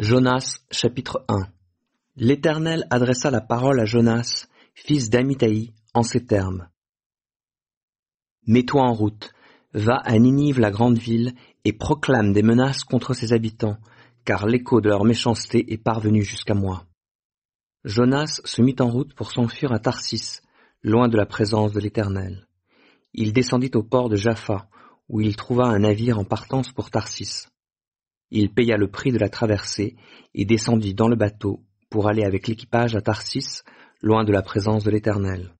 Jonas chapitre 1 L'Éternel adressa la parole à Jonas, fils d'Amitaï, en ces termes. Mets-toi en route, va à Ninive la grande ville, et proclame des menaces contre ses habitants, car l'écho de leur méchanceté est parvenu jusqu'à moi. Jonas se mit en route pour s'enfuir à Tarsis, loin de la présence de l'Éternel. Il descendit au port de Jaffa, où il trouva un navire en partance pour Tarsis. Il paya le prix de la traversée et descendit dans le bateau pour aller avec l'équipage à Tarsis, loin de la présence de l'Éternel.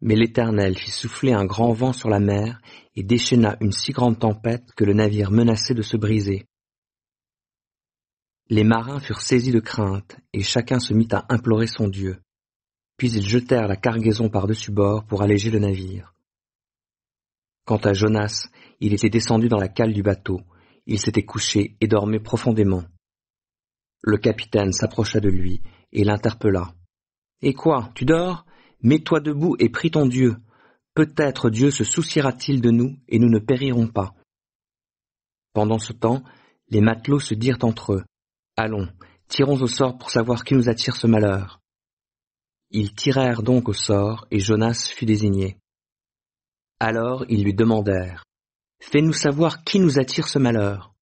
Mais l'Éternel fit souffler un grand vent sur la mer et déchaîna une si grande tempête que le navire menaçait de se briser. Les marins furent saisis de crainte, et chacun se mit à implorer son Dieu. Puis ils jetèrent la cargaison par-dessus bord pour alléger le navire. Quant à Jonas, il était descendu dans la cale du bateau, il s'était couché et dormait profondément. Le capitaine s'approcha de lui et l'interpella. Et quoi, tu dors Mets-toi debout et prie ton Dieu. Peut-être Dieu se souciera-t-il de nous et nous ne périrons pas. Pendant ce temps, les matelots se dirent entre eux. Allons, tirons au sort pour savoir qui nous attire ce malheur. Ils tirèrent donc au sort, et Jonas fut désigné. Alors ils lui demandèrent. Fais-nous savoir qui nous attire ce malheur.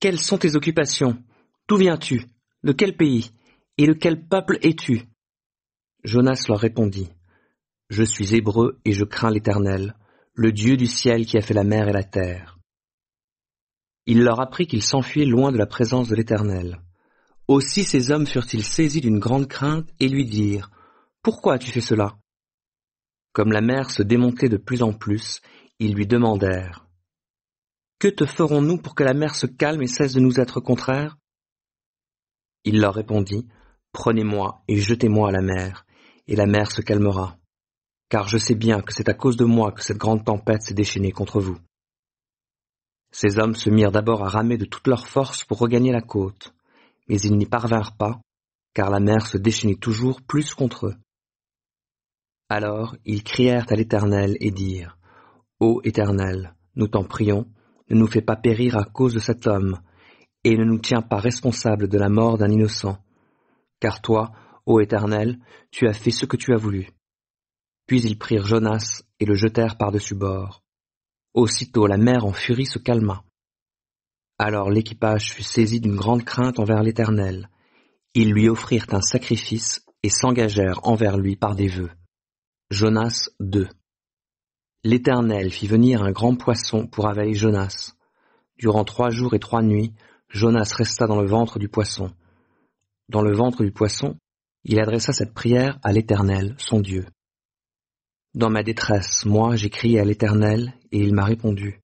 Quelles sont tes occupations D'où viens-tu De quel pays Et de quel peuple es-tu Jonas leur répondit. Je suis hébreu et je crains l'Éternel, le Dieu du ciel qui a fait la mer et la terre. Il leur apprit qu'ils s'enfuyaient loin de la présence de l'Éternel. Aussi ces hommes furent-ils saisis d'une grande crainte et lui dirent, Pourquoi as-tu fait cela Comme la mer se démontait de plus en plus, ils lui demandèrent, que te ferons-nous pour que la mer se calme et cesse de nous être contraire Il leur répondit, Prenez-moi et jetez-moi à la mer, et la mer se calmera, car je sais bien que c'est à cause de moi que cette grande tempête s'est déchaînée contre vous. Ces hommes se mirent d'abord à ramer de toutes leurs forces pour regagner la côte, mais ils n'y parvinrent pas, car la mer se déchaînait toujours plus contre eux. Alors ils crièrent à l'Éternel et dirent, Ô Éternel, nous t'en prions, ne nous fait pas périr à cause de cet homme, et ne nous tient pas responsables de la mort d'un innocent. Car toi, ô Éternel, tu as fait ce que tu as voulu. Puis ils prirent Jonas et le jetèrent par-dessus bord. Aussitôt la mer en furie se calma. Alors l'équipage fut saisi d'une grande crainte envers l'Éternel. Ils lui offrirent un sacrifice et s'engagèrent envers lui par des vœux. Jonas 2 L'Éternel fit venir un grand poisson pour avaler Jonas. Durant trois jours et trois nuits, Jonas resta dans le ventre du poisson. Dans le ventre du poisson, il adressa cette prière à l'Éternel, son Dieu. Dans ma détresse, moi, j'ai crié à l'Éternel, et il m'a répondu.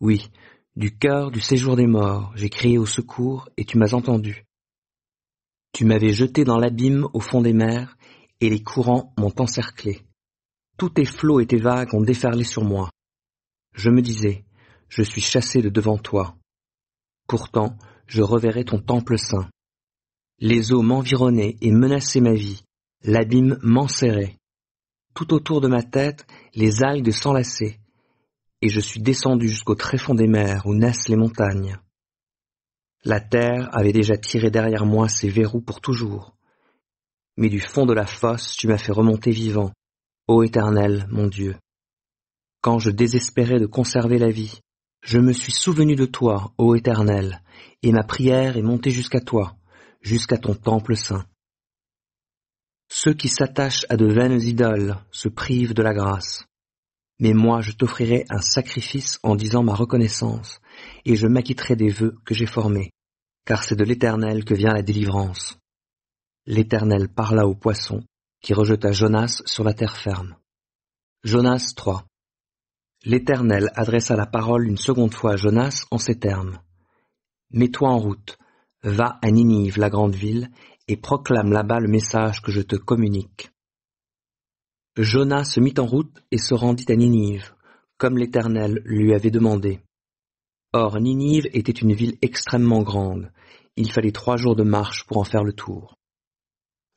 Oui, du cœur du séjour des morts, j'ai crié au secours, et tu m'as entendu. Tu m'avais jeté dans l'abîme au fond des mers, et les courants m'ont encerclé. Tous tes flots et tes vagues ont déferlé sur moi. Je me disais, je suis chassé de devant toi. Pourtant, je reverrai ton temple saint. Les eaux m'environnaient et menaçaient ma vie, l'abîme m'enserrait. Tout autour de ma tête, les algues s'enlaçaient, et je suis descendu jusqu'au tréfonds des mers où naissent les montagnes. La terre avait déjà tiré derrière moi ses verrous pour toujours. Mais du fond de la fosse, tu m'as fait remonter vivant, Ô Éternel, mon Dieu, quand je désespérais de conserver la vie, je me suis souvenu de toi, ô Éternel, et ma prière est montée jusqu'à toi, jusqu'à ton temple saint. Ceux qui s'attachent à de vaines idoles se privent de la grâce. Mais moi je t'offrirai un sacrifice en disant ma reconnaissance, et je m'acquitterai des vœux que j'ai formés, car c'est de l'Éternel que vient la délivrance. L'Éternel parla au poisson, qui rejeta Jonas sur la terre ferme. Jonas 3 L'Éternel adressa la parole une seconde fois à Jonas en ces termes. Mets-toi en route, va à Ninive, la grande ville, et proclame là-bas le message que je te communique. Jonas se mit en route et se rendit à Ninive, comme l'Éternel lui avait demandé. Or Ninive était une ville extrêmement grande, il fallait trois jours de marche pour en faire le tour.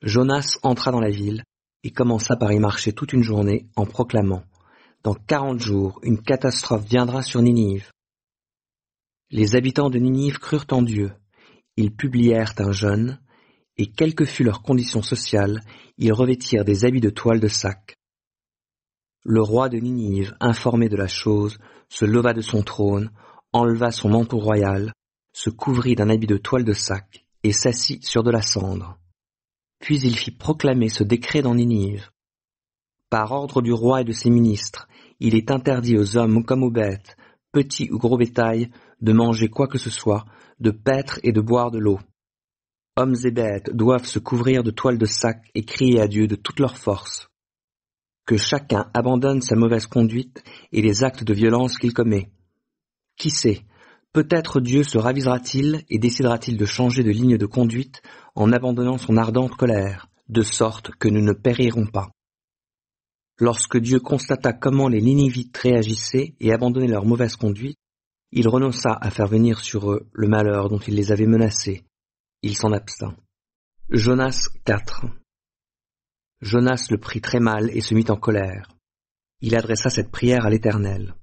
Jonas entra dans la ville et commença par y marcher toute une journée en proclamant Dans quarante jours, une catastrophe viendra sur Ninive. Les habitants de Ninive crurent en Dieu. Ils publièrent un jeûne, et quelle que fût leur condition sociale, ils revêtirent des habits de toile de sac. Le roi de Ninive, informé de la chose, se leva de son trône, enleva son manteau royal, se couvrit d'un habit de toile de sac et s'assit sur de la cendre. Puis il fit proclamer ce décret dans Ninive. Par ordre du roi et de ses ministres, il est interdit aux hommes comme aux bêtes, petits ou gros bétail, de manger quoi que ce soit, de paître et de boire de l'eau. Hommes et bêtes doivent se couvrir de toiles de sac et crier à Dieu de toutes leur force. Que chacun abandonne sa mauvaise conduite et les actes de violence qu'il commet. Qui sait Peut-être Dieu se ravisera-t-il et décidera-t-il de changer de ligne de conduite en abandonnant son ardente colère, de sorte que nous ne périrons pas. Lorsque Dieu constata comment les Ninivites réagissaient et abandonnaient leur mauvaise conduite, il renonça à faire venir sur eux le malheur dont il les avait menacés. Il s'en abstint. Jonas 4 Jonas le prit très mal et se mit en colère. Il adressa cette prière à l'Éternel.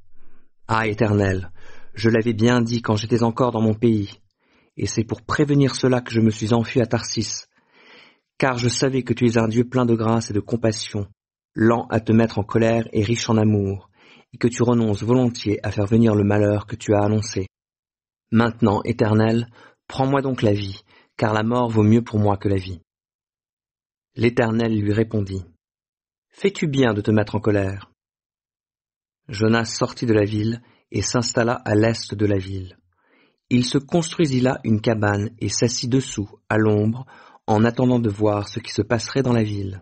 Ah, Éternel, je l'avais bien dit quand j'étais encore dans mon pays, et c'est pour prévenir cela que je me suis enfui à Tarsis, car je savais que tu es un Dieu plein de grâce et de compassion, lent à te mettre en colère et riche en amour, et que tu renonces volontiers à faire venir le malheur que tu as annoncé. Maintenant, Éternel, prends-moi donc la vie, car la mort vaut mieux pour moi que la vie. L'Éternel lui répondit, Fais-tu bien de te mettre en colère Jonas sortit de la ville et s'installa à l'est de la ville. Il se construisit là une cabane et s'assit dessous, à l'ombre, en attendant de voir ce qui se passerait dans la ville.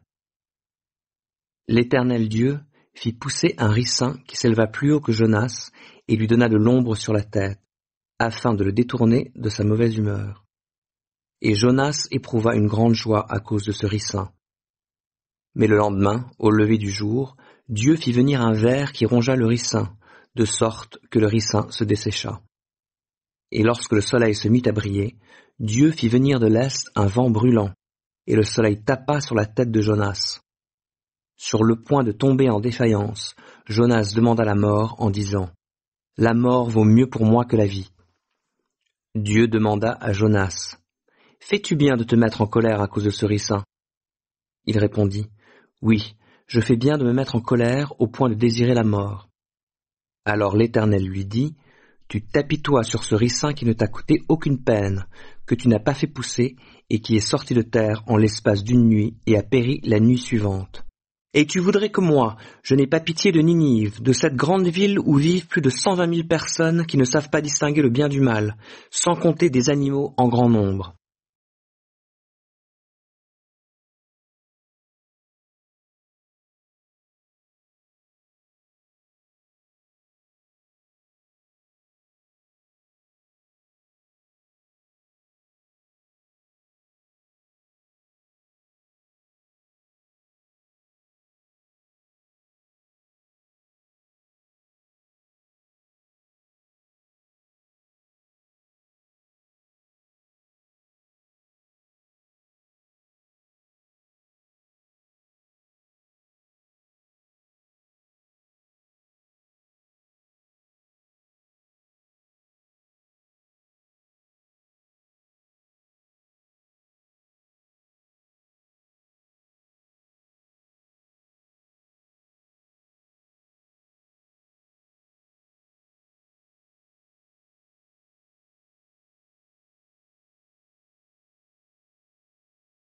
L'Éternel Dieu fit pousser un ricin qui s'éleva plus haut que Jonas et lui donna de l'ombre sur la tête, afin de le détourner de sa mauvaise humeur. Et Jonas éprouva une grande joie à cause de ce ricin. Mais le lendemain, au lever du jour, Dieu fit venir un ver qui rongea le ricin, de sorte que le ricin se dessécha. Et lorsque le soleil se mit à briller, Dieu fit venir de l'est un vent brûlant, et le soleil tapa sur la tête de Jonas. Sur le point de tomber en défaillance, Jonas demanda la mort en disant La mort vaut mieux pour moi que la vie. Dieu demanda à Jonas Fais-tu bien de te mettre en colère à cause de ce ricin Il répondit Oui, je fais bien de me mettre en colère au point de désirer la mort. Alors l'Éternel lui dit, Tu tapis-toi sur ce ricin qui ne t'a coûté aucune peine, que tu n'as pas fait pousser, et qui est sorti de terre en l'espace d'une nuit et a péri la nuit suivante. Et tu voudrais que moi, je n'ai pas pitié de Ninive, de cette grande ville où vivent plus de cent vingt mille personnes qui ne savent pas distinguer le bien du mal, sans compter des animaux en grand nombre.